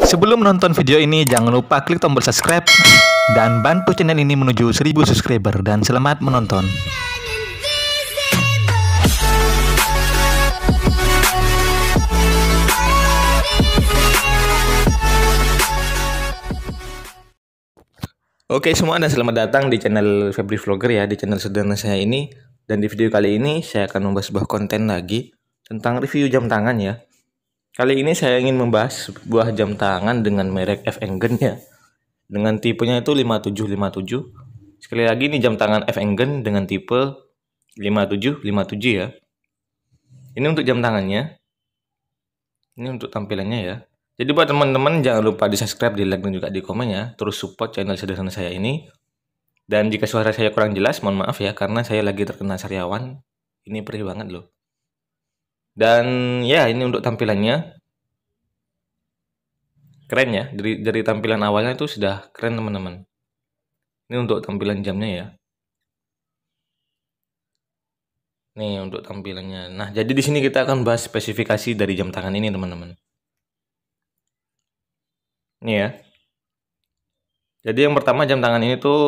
Sebelum menonton video ini, jangan lupa klik tombol subscribe dan bantu channel ini menuju 1000 subscriber dan selamat menonton. Oke semua dan selamat datang di channel Febri Vlogger ya, di channel sederhana saya ini. Dan di video kali ini saya akan membahas sebuah konten lagi tentang review jam tangan ya. Kali ini saya ingin membahas sebuah jam tangan dengan merek F ya. Dengan tipenya itu 5757. Sekali lagi ini jam tangan F dengan tipe 5757 ya. Ini untuk jam tangannya. Ini untuk tampilannya ya. Jadi buat teman-teman jangan lupa di subscribe, di like dan juga di komen ya. Terus support channel sederhana saya ini. Dan jika suara saya kurang jelas, mohon maaf ya karena saya lagi terkena sariawan. Ini perih banget loh. Dan ya ini untuk tampilannya keren ya dari dari tampilan awalnya itu sudah keren teman-teman ini untuk tampilan jamnya ya nih untuk tampilannya nah jadi di sini kita akan bahas spesifikasi dari jam tangan ini teman-teman ini ya jadi yang pertama jam tangan ini tuh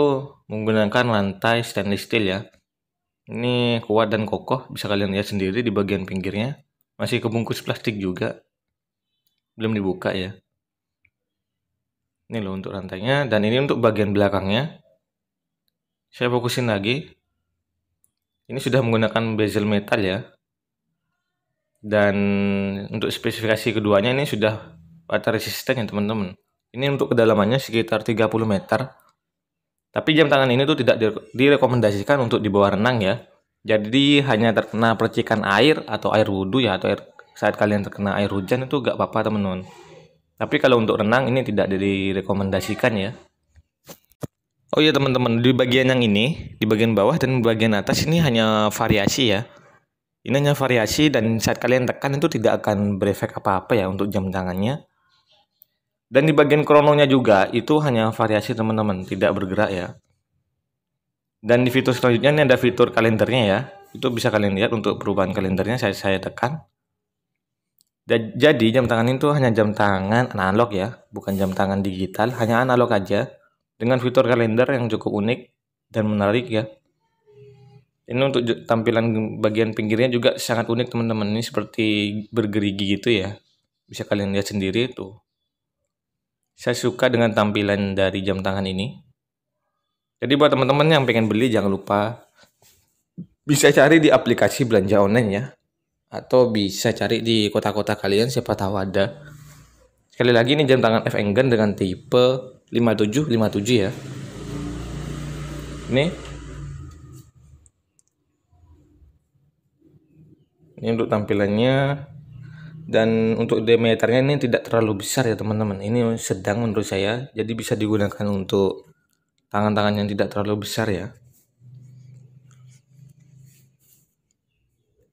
menggunakan lantai stainless steel ya ini kuat dan kokoh bisa kalian lihat sendiri di bagian pinggirnya masih kebungkus plastik juga belum dibuka ya ini loh untuk rantainya dan ini untuk bagian belakangnya. Saya fokusin lagi. Ini sudah menggunakan bezel metal ya. Dan untuk spesifikasi keduanya ini sudah water resistant ya teman-teman. Ini untuk kedalamannya sekitar 30 meter. Tapi jam tangan ini tuh tidak direkomendasikan untuk dibawa renang ya. Jadi hanya terkena percikan air atau air wudhu ya atau air, saat kalian terkena air hujan itu gak apa-apa teman-teman. Tapi kalau untuk renang ini tidak direkomendasikan ya. Oh iya teman-teman, di bagian yang ini, di bagian bawah dan bagian atas ini hanya variasi ya. Ini hanya variasi dan saat kalian tekan itu tidak akan berefek apa-apa ya untuk jam tangannya. Dan di bagian krononya juga itu hanya variasi teman-teman, tidak bergerak ya. Dan di fitur selanjutnya ini ada fitur kalendernya ya. Itu bisa kalian lihat untuk perubahan kalendernya saya saya tekan. Jadi jam tangan itu hanya jam tangan analog ya, bukan jam tangan digital, hanya analog aja dengan fitur kalender yang cukup unik dan menarik ya. Ini untuk tampilan bagian pinggirnya juga sangat unik teman-teman, ini seperti bergerigi gitu ya. Bisa kalian lihat sendiri itu. Saya suka dengan tampilan dari jam tangan ini. Jadi buat teman-teman yang pengen beli jangan lupa bisa cari di aplikasi belanja online ya atau bisa cari di kota-kota kalian siapa tahu ada sekali lagi ini jam tangan F Engen dengan tipe 5757 ya ini ini untuk tampilannya dan untuk diameternya ini tidak terlalu besar ya teman-teman ini sedang menurut saya jadi bisa digunakan untuk tangan-tangan yang tidak terlalu besar ya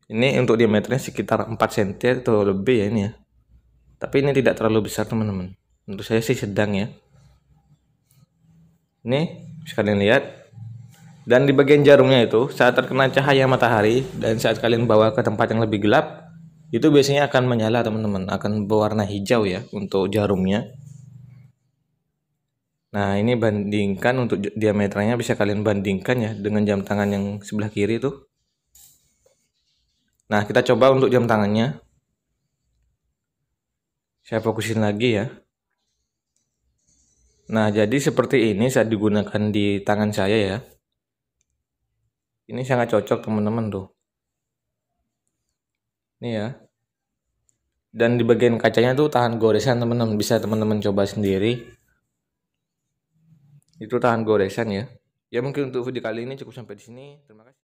Ini untuk diameternya sekitar 4 cm atau lebih ya ini ya. Tapi ini tidak terlalu besar teman-teman. Untuk saya sih sedang ya. Ini bisa kalian lihat. Dan di bagian jarumnya itu saat terkena cahaya matahari dan saat kalian bawa ke tempat yang lebih gelap itu biasanya akan menyala teman-teman, akan berwarna hijau ya untuk jarumnya. Nah, ini bandingkan untuk diameternya bisa kalian bandingkan ya dengan jam tangan yang sebelah kiri tuh. Nah, kita coba untuk jam tangannya. Saya fokusin lagi ya. Nah, jadi seperti ini saya digunakan di tangan saya ya. Ini sangat cocok teman-teman tuh. Ini ya. Dan di bagian kacanya tuh tahan goresan teman-teman. Bisa teman-teman coba sendiri. Itu tahan goresan ya. Ya mungkin untuk video kali ini cukup sampai di sini. Terima kasih.